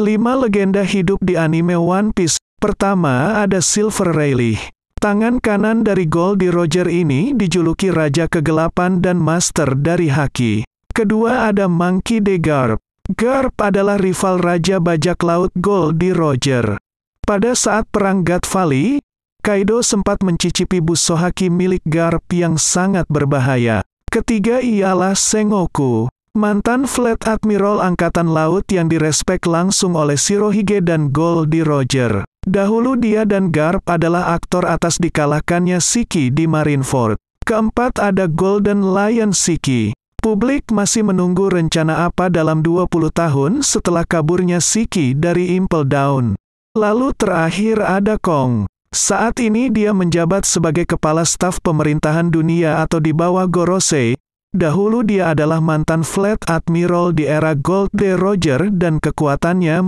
5 legenda hidup di anime One Piece. Pertama, ada Silver Rayleigh. Tangan kanan dari Goldie Roger ini dijuluki Raja Kegelapan dan Master dari Haki. Kedua ada Monkey D. Garp. Garp adalah rival Raja Bajak Laut Goldie Roger. Pada saat Perang God Valley, Kaido sempat mencicipi busohaki milik Garp yang sangat berbahaya. Ketiga ialah Sengoku. Mantan Fleet Admiral Angkatan Laut yang direspek langsung oleh Sirohige dan Goldie Roger. Dahulu dia dan Garp adalah aktor atas dikalahkannya Siki di Marineford. Keempat ada Golden Lion Siki. Publik masih menunggu rencana apa dalam 20 tahun setelah kaburnya Siki dari Impel Down. Lalu terakhir ada Kong. Saat ini dia menjabat sebagai kepala staf pemerintahan dunia atau di bawah Gorosei, Dahulu dia adalah mantan Flat Admiral di era Gold D. Roger dan kekuatannya